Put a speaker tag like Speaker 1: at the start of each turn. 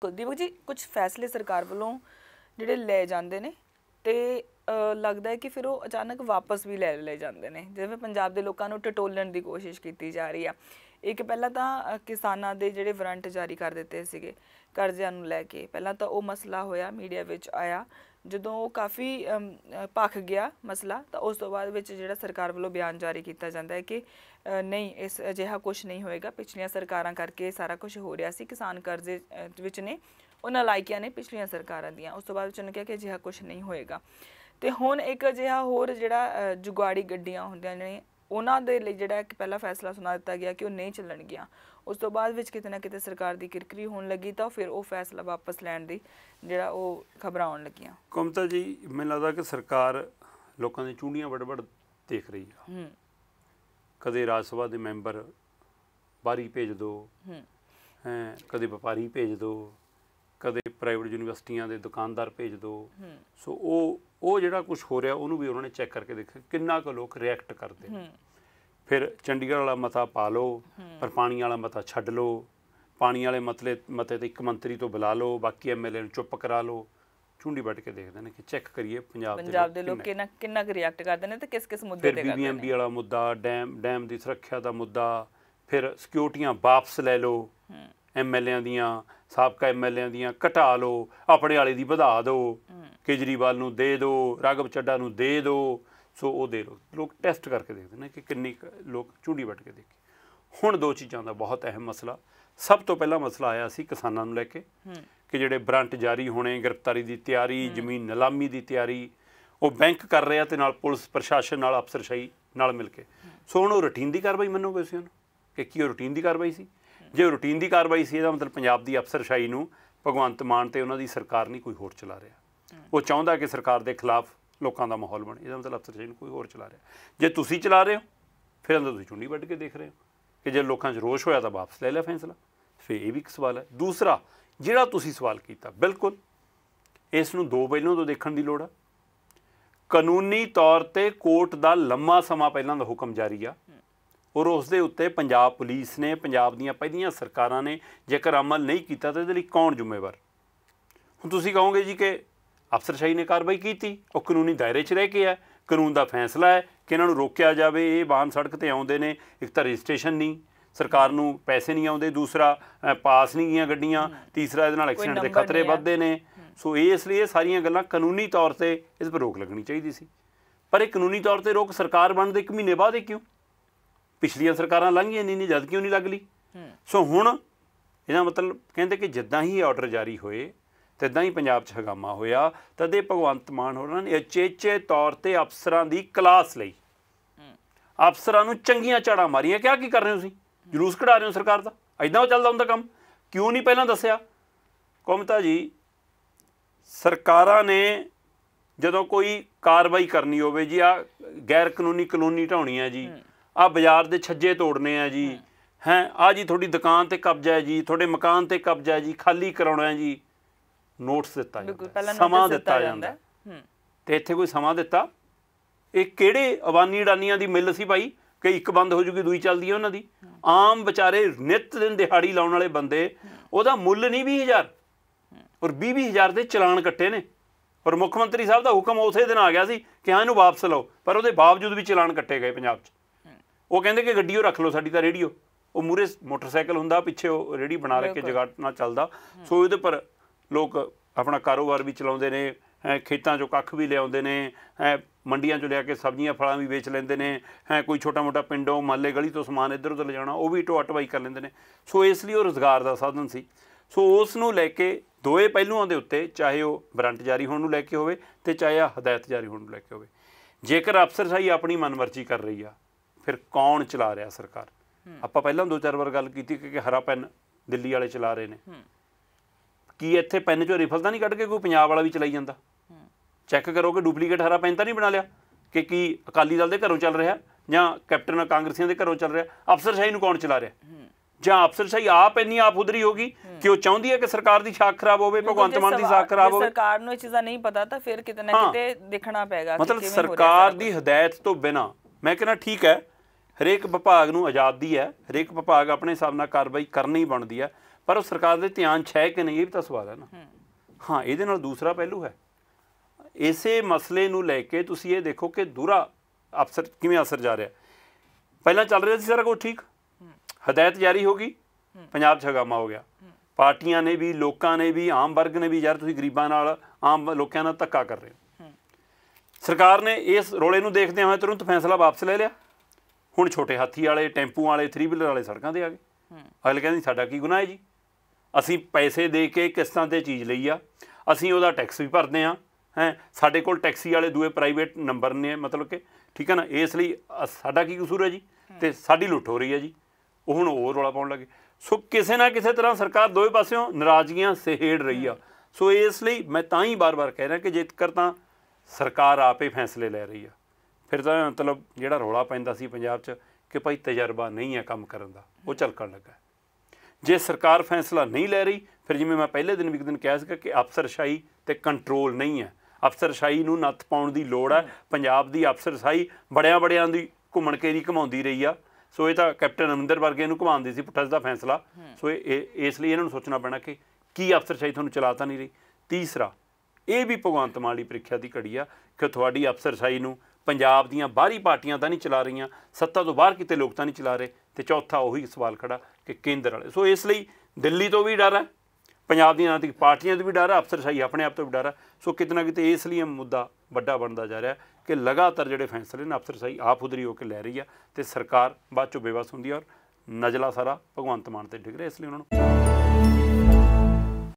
Speaker 1: ਕੁਲਦੀਪ ਜੀ ਕੁਝ ਫੈਸਲੇ ਸਰਕਾਰ ਵੱਲੋਂ ਜਿਹੜੇ ਲੈ ਜਾਂਦੇ ਨੇ ਤੇ ਲੱਗਦਾ ਹੈ ਕਿ ਫਿਰ ਉਹ ਅਚਾਨਕ ਵਾਪਸ ਵੀ ਲੈ ਲੈ ਜਾਂਦੇ ਨੇ ਜਿਵੇਂ ਪੰਜਾਬ ਦੇ ਲੋਕਾਂ ਨੂੰ ਟਟੋਲਣ ਦੀ ਕੋਸ਼ਿਸ਼ ਕੀਤੀ ਜਾ ਰਹੀ ਆ ਇੱਕ ਪਹਿਲਾਂ ਤਾਂ ਕਿਸਾਨਾਂ ਦੇ ਜਿਹੜੇ ਵਾਰੰਟ ਜਾਰੀ ਕਰ ਦਿੱਤੇ ਸੀਗੇ ਕਰਜ਼ਿਆਂ ਨੂੰ ਲੈ ਕੇ ਪਹਿਲਾਂ ਤਾਂ ਉਹ ਮਸਲਾ ਹੋਇਆ ਮੀਡੀਆ ਵਿੱਚ ਆਇਆ ਜਦੋਂ ਉਹ ਕਾਫੀ ਭਖ ਗਿਆ ਮਸਲਾ ਤਾਂ ਉਸ ਤੋਂ ਬਾਅਦ ਵਿੱਚ ਜਿਹੜਾ ਸਰਕਾਰ ਵੱਲੋਂ ਬਿਆਨ ਜਾਰੀ ਕੀਤਾ ਜਾਂਦਾ ਹੈ ਕਿ ਨਹੀਂ ਇਸ ਅਜਿਹਾ ਕੁਝ ਨਹੀਂ ਹੋਏਗਾ ਪਿਛਲੀਆਂ ਸਰਕਾਰਾਂ ਕਰਕੇ ਸਾਰਾ ਕੁਝ ਹੋ ਰਿਹਾ ਸੀ ਕਿਸਾਨ ਕਰਜ਼ੇ ਵਿੱਚ ਨੇ ਉਹਨਾਂ ਲਾਇਕਿਆਂ ਨੇ ਪਿਛਲੀਆਂ ਸਰਕਾਰਾਂ ਦੀਆਂ ਉਸ ਤੋਂ ਬਾਅਦ ਵਿੱਚ ਕੇ ਕਿਹਾ ਕਿ ਅਜਿਹਾ ਕੁਝ ਨਹੀਂ ਹੋਏਗਾ ਤੇ ਹੁਣ ਇੱਕ ਅਜਿਹਾ ਹੋਰ ਜਿਹੜਾ ਜੁਗਾੜੀ ਗੱਡੀਆਂ ਹੁੰਦੀਆਂ ਨੇ ਉਹਨਾਂ ਦੇ ਲਈ ਜਿਹੜਾ ਇੱਕ ਪਹਿਲਾ ਫੈਸਲਾ ਸੁਣਾ ਦਿੱਤਾ ਗਿਆ ਕਿ ਉਹ ਨਹੀਂ ਚੱਲਣਗੀਆਂ ਉਸ ਤੋਂ ਬਾਅਦ ਵਿੱਚ ਕਿਤੇ ਨਾ ਕਿਤੇ ਸਰਕਾਰ ਦੀ ਕਿਰਕਰੀ ਹੋਣ ਲੱਗੀ ਤਾਂ ਫਿਰ ਉਹ ਫੈਸਲਾ ਵਾਪਸ ਲੈਣ ਦੀ ਜਿਹੜਾ ਉਹ ਖਬਰਾਂ ਆਉਣ ਲੱਗੀਆਂ
Speaker 2: ਕਮਤਾ ਜੀ ਮੈਨੂੰ ਲੱਗਦਾ ਕਿ ਸਰਕਾਰ ਲੋਕਾਂ ਦੀ ਚੁੰਡੀਆਂ ਵੱਡ-ਵੱਡ ਦੇਖ ਰਹੀ ਆ ਹੂੰ ਕਦੇ ਰਾਜ ਸਭਾ ਦੇ ਮੈਂਬਰ ਬਾਰੀ ਭੇਜ ਦੋ ਹੂੰ ਕਦੇ ਵਪਾਰੀ ਭੇਜ ਦੋ ਕਦੇ ਪ੍ਰਾਈਵੇਟ ਯੂਨੀਵਰਸਿਟੀਆਂ ਦੇ ਦੁਕਾਨਦਾਰ ਭੇਜ ਦੋ ਸੋ ਉਹ ਉਹ ਜਿਹੜਾ ਕੁਝ ਹੋ ਰਿਹਾ ਉਹਨੂੰ ਵੀ ਉਹਨਾਂ ਨੇ ਚੈੱਕ ਕਰਕੇ ਦੇਖਿਆ ਕਿੰਨਾ ਕੁ ਲੋਕ ਰਿਐਕਟ ਕਰਦੇ ਨੇ ਫਿਰ ਚੰਡੀਗੜ੍ਹ ਵਾਲਾ ਮਤਾ ਪਾ ਲਓ ਪਰ ਪਾਣੀ ਵਾਲਾ ਮਤਾ ਛੱਡ ਲਓ ਪਾਣੀ ਵਾਲੇ ਮਤਲੇ ਮਤੇ ਤੇ ਇੱਕ ਮੰਤਰੀ ਤੋਂ ਬੁਲਾ ਲਓ ਬਾਕੀ ਐਮਐਲਏ ਨੂੰ ਚੁੱਪ ਕਰਾ ਲਓ ਚੁੰਡੀ ਵੱਟ ਕੇ ਦੇਖਦੇ ਨੇ ਕਿ ਚੈੱਕ ਕਰੀਏ ਪੰਜਾਬ ਦੇ ਪੰਜਾਬ ਦੇ ਲੋਕ
Speaker 1: ਕਿੰਨਾ ਕਿੰਨਾ ਰਿਐਕਟ ਕਰਦੇ ਨੇ ਤੇ ਕਿਸ ਕਿਸ ਮੁੱਦੇ ਤੇ ਕਰਦੇ ਨੇ ਫਿਰ ਬੀਬੀਐਮਬੀ
Speaker 2: ਵਾਲਾ ਮੁੱਦਾ ਡੈਮ ਡੈਮ ਦੀ ਸੁਰੱਖਿਆ ਦਾ ਮੁੱਦਾ ਫਿਰ ਸਿਕਿਉਰਟੀਆਂ ਵਾਪਸ ਲੈ ਲਓ ਐਮਐਲਏਆਂ ਦੀਆਂ ਸਾਬਕਾ ਐਮਐਲਏਆਂ ਦੀਆਂ ਘਟਾ ਲਓ ਆਪਣੇ ਵਾਲੇ ਦੀ ਵਧਾ ਦਿਓ ਕੇਜਰੀਵਾਲ ਨੂੰ ਦੇ ਦਿਓ ਰਾਘਵ ਚੱਡਾ ਨੂੰ ਦੇ ਦਿਓ ਸੋ ਉਹ ਦੇ ਲੋ ਲੋਕ ਟੈਸਟ ਕਰਕੇ ਦੇਖਦੇ ਨੇ ਕਿ ਕਿੰਨੀ ਲੋਕ ਚੁੰਡੀ ਵੱਟ ਕੇ ਦੇਖੀ ਹੁਣ ਦੋ ਚੀਜ਼ਾਂ ਦਾ ਬਹੁਤ ਅਹਿਮ ਮਸਲਾ ਸਭ ਤੋਂ ਪਹਿਲਾ ਮਸਲਾ ਆਇਆ ਸੀ ਕਿਸਾਨਾਂ ਨੂੰ ਲੈ ਕੇ ਕਿ ਜਿਹੜੇ ਬ੍ਰਾਂਟ ਜਾਰੀ ਹੋਣੇ ਗ੍ਰਿਫਤਾਰੀ ਦੀ ਤਿਆਰੀ ਜ਼ਮੀਨ ਨਿਲਾਮੀ ਦੀ ਤਿਆਰੀ ਉਹ ਬੈਂਕ ਕਰ ਰਿਹਾ ਤੇ ਨਾਲ ਪੁਲਿਸ ਪ੍ਰਸ਼ਾਸਨ ਨਾਲ ਅਫਸਰਸ਼ਾਹੀ ਨਾਲ ਮਿਲ ਕੇ ਸੋ ਹੁਣ ਉਹ ਰੁਟੀਨ ਦੀ ਕਾਰਵਾਈ ਮੰਨੋਗੇ ਤੁਸੀਂ ਉਹਨੂੰ ਕਿ ਕੀ ਉਹ ਰੁਟੀਨ ਦੀ ਕਾਰਵਾਈ ਸੀ ਜੇ ਰੂਟੀਨ ਦੀ ਕਾਰਵਾਈ ਸੀ ਇਹਦਾ ਮਤਲਬ ਪੰਜਾਬ ਦੀ ਅਫਸਰਸ਼ਾਹੀ ਨੂੰ ਭਗਵੰਤ ਮਾਨ ਤੇ ਉਹਨਾਂ ਦੀ ਸਰਕਾਰ ਨਹੀਂ ਕੋਈ ਹੋਰ ਚਲਾ ਰਿਹਾ ਉਹ ਚਾਹੁੰਦਾ ਕਿ ਸਰਕਾਰ ਦੇ ਖਿਲਾਫ ਲੋਕਾਂ ਦਾ ਮਾਹੌਲ ਬਣੇ ਇਹਦਾ ਮਤਲਬ ਅਫਸਰਸ਼ਾਹੀ ਨੂੰ ਕੋਈ ਹੋਰ ਚਲਾ ਰਿਹਾ ਜੇ ਤੁਸੀਂ ਚਲਾ ਰਹੇ ਹੋ ਫਿਰ ਅੰਦਰ ਤੁਸੀਂ ਚੁੰਨੀ ਵੱਢ ਕੇ ਦੇਖ ਰਹੇ ਹੋ ਕਿ ਜੇ ਲੋਕਾਂ 'ਚ ਰੋਸ਼ ਹੋਇਆ ਤਾਂ ਵਾਪਸ ਲੈ ਲਿਆ ਫੈਸਲਾ ਫਿਰ ਇਹ ਵੀ ਇੱਕ ਸਵਾਲ ਹੈ ਦੂਸਰਾ ਜਿਹੜਾ ਤੁਸੀਂ ਸਵਾਲ ਕੀਤਾ ਬਿਲਕੁਲ ਇਸ ਨੂੰ ਦੋ ਪਹਿਲੂਆਂ ਤੋਂ ਦੇਖਣ ਦੀ ਲੋੜ ਹੈ ਕਾਨੂੰਨੀ ਤੌਰ ਤੇ ਕੋਰਟ ਦਾ ਲੰਮਾ ਸਮਾਂ ਪਹਿਲਾਂ ਦਾ ਹੁਕਮ ਜਾਰੀ ਆ ਔਰ ਉਸ ਦੇ ਉੱਤੇ ਪੰਜਾਬ ਪੁਲਿਸ ਨੇ ਪੰਜਾਬ ਦੀਆਂ ਪਹਿਲੀਆਂ ਸਰਕਾਰਾਂ ਨੇ ਜੇਕਰ ਅਮਲ ਨਹੀਂ ਕੀਤਾ ਤਾਂ ਇਹਦੇ ਲਈ ਕੌਣ ਜ਼ਿੰਮੇਵਾਰ ਹੁਣ ਤੁਸੀਂ ਕਹੋਗੇ ਜੀ ਕਿ ਅਫਸਰਸ਼ਾਹੀ ਨੇ ਕਾਰਵਾਈ ਕੀਤੀ ਉਹ ਕਾਨੂੰਨੀ ਦਾਇਰੇ 'ਚ ਰਹਿ ਕੇ ਆ ਕਾਨੂੰਨ ਦਾ ਫੈਸਲਾ ਹੈ ਕਿ ਇਹਨਾਂ ਨੂੰ ਰੋਕਿਆ ਜਾਵੇ ਇਹ ਬਾਹਨ ਸੜਕ ਤੇ ਆਉਂਦੇ ਨੇ ਇੱਕ ਤਾਂ ਰਜਿਸਟ੍ਰੇਸ਼ਨ ਨਹੀਂ ਸਰਕਾਰ ਨੂੰ ਪੈਸੇ ਨਹੀਂ ਆਉਂਦੇ ਦੂਸਰਾ ਪਾਸ ਨਹੀਂ ਗਈਆਂ ਗੱਡੀਆਂ ਤੀਸਰਾ ਇਹਦੇ ਨਾਲ ਐਕਸੀਡੈਂਟ ਦੇ ਖਤਰੇ ਵੱਧਦੇ ਨੇ ਸੋ ਇਸ ਲਈ ਇਹ ਸਾਰੀਆਂ ਗੱਲਾਂ ਕਾਨੂੰਨੀ ਤੌਰ ਤੇ ਇਸ ਪਰ ਰੋਕ ਲੱਗਣੀ ਚਾਹੀਦੀ ਸੀ ਪਰ ਇਹ ਕਾਨੂੰਨੀ ਤੌਰ ਤੇ ਰੋਕ ਸਰਕਾਰ ਬਣਦੇ 1 ਮਹੀਨੇ ਬਾਅਦ ਹੀ ਕਿਉਂ ਪਿਛਲੀਆਂ ਸਰਕਾਰਾਂ ਲੰਘੀਆਂ ਨਹੀਂ ਨਹੀਂ ਜਦ ਕਿਉਂ ਨਹੀਂ ਲੱਗ ਲਈ ਸੋ ਹੁਣ ਇਹਦਾ ਮਤਲਬ ਕਹਿੰਦੇ ਕਿ ਜਿੱਦਾਂ ਹੀ ਆਰਡਰ ਜਾਰੀ ਹੋਏ ਤਦਾਂ ਹੀ ਪੰਜਾਬ 'ਚ ਹਗਾਮਾ ਹੋਇਆ ਤਦੇ ਭਗਵੰਤ ਮਾਨ ਹੋਰਾਂ ਨੇ ਅਚੇਚੇ ਤੌਰ ਤੇ ਅਫਸਰਾਂ ਦੀ ਕਲਾਸ ਲਈ ਅਫਸਰਾਂ ਨੂੰ ਚੰਗੀਆਂ ਝਾੜਾਂ ਮਾਰੀਆਂ ਕਿਹਾ ਕੀ ਕਰ ਰਹੇ ਹੋ ਤੁਸੀਂ ਜਲੂਸ ਕਢਾ ਰਹੇ ਹੋ ਸਰਕਾਰ ਦਾ ਐਦਾਂ ਉਹ ਚੱਲਦਾ ਹੁੰਦਾ ਕੰਮ ਕਿਉਂ ਨਹੀਂ ਪਹਿਲਾਂ ਦੱਸਿਆ ਕਮਤਾ ਜੀ ਸਰਕਾਰਾਂ ਨੇ ਜਦੋਂ ਕੋਈ ਕਾਰਵਾਈ ਕਰਨੀ ਹੋਵੇ ਜੀ ਆ ਗੈਰ ਕਾਨੂੰਨੀ ਕਲੋਨੀ ਢਾਉਣੀ ਆ ਜੀ ਆ ਬਾਜ਼ਾਰ ਦੇ ਛੱਜੇ ਤੋੜਨੇ ਆ ਜੀ ਹੈ ਆ ਜੀ ਤੁਹਾਡੀ ਦੁਕਾਨ ਤੇ ਕਬਜ਼ਾ ਹੈ ਜੀ ਤੁਹਾਡੇ ਮਕਾਨ ਤੇ ਕਬਜ਼ਾ ਹੈ ਜੀ ਖਾਲੀ ਕਰਾਉਣਾ ਹੈ ਜੀ ਨੋਟਿਸ ਦਿੱਤਾ ਜਾਂਦਾ ਸਮਾਂ ਦਿੱਤਾ ਜਾਂਦਾ ਤੇ ਇੱਥੇ ਕੋਈ ਸਮਾਂ ਦਿੱਤਾ ਇਹ ਕਿਹੜੇ ਅਵਾਨੀ ਡਾਨੀਆਂ ਦੀ ਮਿਲ ਸੀ ਭਾਈ ਕਿ ਇੱਕ ਬੰਦ ਹੋ ਜੂਗੀ ਦੂਈ ਚੱਲਦੀ ਹੈ ਉਹਨਾਂ ਦੀ ਆਮ ਵਿਚਾਰੇ ਨਿਤ ਦਿਨ ਦਿਹਾੜੀ ਲਾਉਣ ਵਾਲੇ ਬੰਦੇ ਉਹਦਾ ਮੁੱਲ ਨਹੀਂ 20000 ਔਰ 20-20000 ਦੇ ਚਲਾਨ ਕੱਟੇ ਨੇ ਔਰ ਮੁੱਖ ਮੰਤਰੀ ਸਾਹਿਬ ਦਾ ਹੁਕਮ ਉਸੇ ਦਿਨ ਆ ਗਿਆ ਸੀ ਕਿ ਹਾਂ ਇਹਨੂੰ ਵਾਪਸ ਲਓ ਪਰ ਉਹਦੇ ਬਾਵਜੂਦ ਵੀ ਚਲਾਨ ਕੱਟੇ ਗਏ ਪੰਜਾਬ 'ਚ ਉਹ ਕਹਿੰਦੇ ਕਿ ਗੱਡੀ ਉਹ ਰੱਖ ਲਓ ਸਾਡੀ ਤਾਂ ਰੇਡੀਓ ਉਹ ਮੂਰੇ ਮੋਟਰਸਾਈਕਲ ਹੁੰਦਾ ਪਿੱਛੇ ਉਹ ਰੇੜੀ ਬਣਾ ਲੈ ਕੇ ਜਗਾਟ ਨਾਲ ਚੱਲਦਾ ਸੋ ਇਹਦੇ ਪਰ ਲੋਕ ਆਪਣਾ ਕਾਰੋਬਾਰ ਵੀ ਚਲਾਉਂਦੇ ਨੇ ਖੇਤਾਂ 'ਚੋਂ ਕੱਖ ਵੀ ਲਿਆਉਂਦੇ ਨੇ ਮੰਡੀਆਂ 'ਚੋਂ ਲਿਆ ਕੇ ਸਬਜ਼ੀਆਂ ਫਲਾਂ ਵੀ ਵੇਚ ਲੈਂਦੇ ਨੇ ਹੈ ਕੋਈ ਛੋਟਾ-ਮੋਟਾ ਪਿੰਡੋਂ ਮਹੱਲੇ ਗਲੀ ਤੋਂ ਸਮਾਨ ਇੱਧਰ ਉੱਧਰ ਲਿਜਾਣਾ ਉਹ ਵੀ ਟੋਟਵਾਈ ਕਰ ਲੈਂਦੇ ਨੇ ਸੋ ਇਸ ਲਈ ਉਹ ਰੋਜ਼ਗਾਰ ਦਾ ਸਾਧਨ ਸੀ ਸੋ ਉਸ ਨੂੰ ਲੈ ਕੇ ਦੋਏ ਪਹਿਲੂਆਂ ਦੇ ਉੱਤੇ ਚਾਹੇ ਉਹ ਬਰੰਟ ਜਾਰੀ ਹੋਣ ਨੂੰ ਲੈ ਕੇ ਹੋਵੇ ਤੇ ਚਾਹੇ ਹਦਾਇਤ ਜਾਰੀ ਹੋਣ ਨੂੰ ਲੈ ਕੇ ਹੋਵੇ ਜੇਕਰ ਅਫਸਰ ਸਾਹੀ ਆਪਣੀ ਮਨਮਰਜ਼ੀ ਕਰ ਰਹੀ ਆ ਫਿਰ ਕੌਣ ਚਲਾ ਰਿਹਾ ਸਰਕਾਰ ਆਪਾਂ ਪਹਿਲਾਂ ਦੋ ਚਾਰ ਵਾਰ ਗੱਲ ਕੀਤੀ ਕਿ ਹਰਾ ਪੈਨ ਦਿੱਲੀ ਵਾਲੇ ਚਲਾ ਰਹੇ ਨੇ ਕੀ ਇੱਥੇ ਪੈਨ ਚੋਂ ਰਿਫਲ ਤਾਂ ਨਹੀਂ ਕੱਢ ਕੇ ਕੋਈ ਪੰਜਾਬ ਵਾਲਾ ਵੀ ਚਲਾਈ ਜਾਂਦਾ ਚੈੱਕ ਕਰੋ ਕਿ ਡੁਪਲੀਕੇਟ ਹਰਾ ਪੈਨ ਤਾਂ ਨਹੀਂ ਬਣਾ ਲਿਆ ਕਿ ਕੀ ਅਕਾਲੀ ਦਲ ਦੇ ਘਰੋਂ ਚੱਲ ਰਿਹਾ ਜਾਂ ਕੈਪਟਨ ਕਾਂਗਰਸੀਆਂ ਦੇ ਘਰੋਂ ਚੱਲ ਰਿਹਾ ਅਫਸਰ ਸ਼ਾਹੀ ਨੂੰ ਕੌਣ ਚਲਾ ਰਿਹਾ ਜਾਂ ਅਫਸਰ ਸ਼ਾਹੀ ਆਪ ਇੰਨੀ ਆਪ ਉਧਰੀ ਹੋਗੀ ਕਿ ਉਹ ਚਾਹੁੰਦੀ ਹੈ ਕਿ ਸਰਕਾਰ ਦੀ ਛਾਕ ਖਰਾਬ ਹੋਵੇ ਭਗਵੰਤ ਮਾਨ ਦੀ ਛਾਕ ਖਰਾਬ ਹੋਵੇ ਸਰਕਾਰ
Speaker 1: ਨੂੰ ਇਹ ਚੀਜ਼ਾਂ ਨਹੀਂ ਪਤਾ ਤਾਂ ਫਿਰ ਕਿਤੇ ਨਾ ਕਿਤੇ ਦੇਖਣਾ ਪੈਗਾ ਮਤਲਬ ਸਰਕਾਰ
Speaker 2: ਦੀ ਹਦਾਇਤ ਤੋਂ ਬਿਨਾ ਮੈਂ ਕਹਿੰਦਾ ਠੀਕ ਹੈ ਹਰੇਕ ਵਿਭਾਗ ਨੂੰ ਆਜ਼ਾਦੀ ਹੈ ਹਰੇਕ ਵਿਭਾਗ ਆਪਣੇ ਹਿਸਾਬ ਨਾਲ ਕਾਰਵਾਈ ਕਰਨੀ ਬਣਦੀ ਹੈ ਪਰ ਉਹ ਸਰਕਾਰ ਦੇ ਧਿਆਨ ਚ ਹੈ ਕਿ ਨਹੀਂ ਇਹ ਵੀ ਤਾਂ ਸਵਾਲ ਹੈ ਨਾ ਹਾਂ ਇਹਦੇ ਨਾਲ ਦੂਸਰਾ ਪਹਿਲੂ ਹੈ ਇਸੇ ਮਸਲੇ ਨੂੰ ਲੈ ਕੇ ਤੁਸੀਂ ਇਹ ਦੇਖੋ ਕਿ ਦੂਰਾ ਅਫਸਰ ਕਿਵੇਂ ਅਸਰ ਜਾ ਰਿਹਾ ਪਹਿਲਾਂ ਚੱਲ ਰਿਹਾ ਸੀ ਸਾਰਾ ਕੁਝ ਠੀਕ ਹਦਾਇਤ ਜਾਰੀ ਹੋ ਗਈ ਪੰਜਾਬ ਛਗਾਮਾ ਹੋ ਗਿਆ ਪਾਰਟੀਆਂ ਨੇ ਵੀ ਲੋਕਾਂ ਨੇ ਵੀ ਆਮ ਵਰਗ ਨੇ ਵੀ ਯਾਰ ਤੁਸੀਂ ਗਰੀਬਾਂ ਨਾਲ ਆਮ ਲੋਕਾਂ ਨਾਲ ਧੱਕਾ ਕਰ ਰਹੇ ਹੋ ਸਰਕਾਰ ਨੇ ਇਸ ਰੋਲੇ ਨੂੰ ਦੇਖਦੇ ਹੋਏ ਤੁਰੰਤ ਫੈਸਲਾ ਵਾਪਸ ਲੈ ਲਿਆ ਹੁਣ ਛੋਟੇ ਹਾਥੀ ਵਾਲੇ ਟੈਂਪੂ ਵਾਲੇ 3 ਵੀਲਰ ਵਾਲੇ ਸੜਕਾਂ ਤੇ ਆ ਗਏ ਅਗਲੇ ਕਹਿੰਦੇ ਸਾਡਾ ਕੀ ਗੁਨਾਹ ਹੈ ਜੀ ਅਸੀਂ ਪੈਸੇ ਦੇ ਕੇ ਕਿਸ਼ਤਾਂ ਤੇ ਚੀਜ਼ ਲਈ ਆ ਅਸੀਂ ਉਹਦਾ ਟੈਕਸ ਵੀ ਭਰਦੇ ਆ ਹੈ ਸਾਡੇ ਕੋਲ ਟੈਕਸੀ ਵਾਲੇ ਦੂਏ ਪ੍ਰਾਈਵੇਟ ਨੰਬਰ ਨੇ ਮਤਲਬ ਕਿ ਠੀਕ ਹੈ ਨਾ ਇਸ ਲਈ ਸਾਡਾ ਕੀ ਕਸੂਰ ਹੈ ਜੀ ਤੇ ਸਾਡੀ ਲੁੱਟ ਹੋ ਰਹੀ ਹੈ ਜੀ ਉਹ ਹੁਣ ਹੋਰ ਰੌਲਾ ਪਾਉਣ ਲੱਗੇ ਸੋ ਕਿਸੇ ਨਾ ਕਿਸੇ ਤਰ੍ਹਾਂ ਸਰਕਾਰ ਦੋਵੇਂ ਪਾਸਿਓਂ ਨਾਰਾਜ਼ਗੀਆਂ ਸਹੇੜ ਰਹੀ ਆ ਸੋ ਇਸ ਲਈ ਮੈਂ ਤਾਂ ਹੀ ਬਾਰ-ਬਾਰ ਕਹਿ ਰਿਹਾ ਕਿ ਜੇਕਰ ਤਾਂ ਸਰਕਾਰ ਆਪੇ ਫੈਸਲੇ ਲੈ ਰਹੀ ਆ ਫਿਰ ਤਾਂ ਮਤਲਬ ਜਿਹੜਾ ਰੋਲਾ ਪੈਂਦਾ ਸੀ ਪੰਜਾਬ 'ਚ ਕਿ ਭਾਈ ਤਜਰਬਾ ਨਹੀਂ ਹੈ ਕੰਮ ਕਰਨ ਦਾ ਉਹ ਚਲਕਣ ਲੱਗਾ ਜੇ ਸਰਕਾਰ ਫੈਸਲਾ ਨਹੀਂ ਲੈ ਰਹੀ ਫਿਰ ਜਿਵੇਂ ਮੈਂ ਪਹਿਲੇ ਦਿਨ ਵੀ ਇੱਕ ਦਿਨ ਕਹਿ ਸੀਗਾ ਕਿ ਅਫਸਰਸ਼ਾਹੀ ਤੇ ਕੰਟਰੋਲ ਨਹੀਂ ਹੈ ਅਫਸਰਸ਼ਾਹੀ ਨੂੰ ਨੱਥ ਪਾਉਣ ਦੀ ਲੋੜ ਹੈ ਪੰਜਾਬ ਦੀ ਅਫਸਰਸ਼ਾਹੀ ਬੜਿਆਂ ਬੜਿਆਂ ਦੀ ਘੁੰਮਣ ਕੇਰੀ ਘਮਾਉਂਦੀ ਰਹੀ ਆ ਸੋ ਇਹ ਤਾਂ ਕੈਪਟਨ ਅਮਿੰਦਰ ਵਰਗੇ ਨੂੰ ਘਮਾਉਂਦੀ ਸੀ ਪੁੱਠਾ ਦਾ ਫੈਸਲਾ ਸੋ ਇਹ ਇਸ ਲਈ ਇਹਨਾਂ ਨੂੰ ਸੋਚਣਾ ਪੈਣਾ ਕਿ ਕੀ ਅਫਸਰਸ਼ਾਹੀ ਤੁਹਾਨੂੰ ਚਲਾਤਾ ਨਹੀਂ ਰਹੀ ਤੀਸਰਾ ਇਹ ਵੀ ਭਗਵੰਤ ਮਾਨ ਦੀ ਪ੍ਰੀਖਿਆ ਦੀ ਘੜੀ ਆ ਕਿ ਤੁਹਾਡੀ ਅਫਸਰਸ਼ਾਹੀ ਨੂੰ ਪੰਜਾਬ ਦੀਆਂ ਬਾਹਰੀ ਪਾਰਟੀਆਂ ਤਾਂ ਨਹੀਂ ਚਲਾ ਰਹੀਆਂ ਸੱਤਾ ਤੋਂ ਬਾਹਰ ਕਿਤੇ ਲੋਕ ਤਾਂ ਨਹੀਂ ਚਲਾ ਰਹੇ ਤੇ ਚੌਥਾ ਉਹੀ ਸਵਾਲ ਖੜਾ ਕਿ ਕੇਂਦਰ ਵਾਲੇ ਸੋ ਇਸ ਲਈ ਦਿੱਲੀ ਤੋਂ ਵੀ ਡਰ ਹੈ ਪੰਜਾਬ ਦੀਆਂ ਰਾਜਨੀਤਿਕ ਪਾਰਟੀਆਂ ਤੋਂ ਵੀ ਡਰ ਹੈ ਅਫਸਰ ਸਾਈ ਆਪਣੇ ਆਪ ਤੋਂ ਵੀ ਡਰ ਹੈ ਸੋ ਕਿਤਨਾ ਕਿਤੇ ਇਸ ਲਈ ਇਹ ਮੁੱਦਾ ਵੱਡਾ ਬਣਦਾ ਜਾ ਰਿਹਾ ਕਿ ਲਗਾਤਾਰ ਜਿਹੜੇ ਫੈਸਲੇ ਨੇ ਅਫਸਰ ਸਾਈ ਆਪ ਉਧਰੀ ਹੋ ਕੇ ਲੈ ਰਹੀ ਆ ਤੇ ਸਰਕਾਰ ਬਾਅਦ ਚੋਂ ਬੇਵਸ ਹੁੰਦੀ ਔਰ ਨਜਲਾ ਸਾਰਾ ਭਗਵੰਤ ਮਾਨ ਤੇ ਡਿਗਰੇ ਰਿਹਾ ਇਸ ਲਈ ਉਹਨਾਂ ਨੂੰ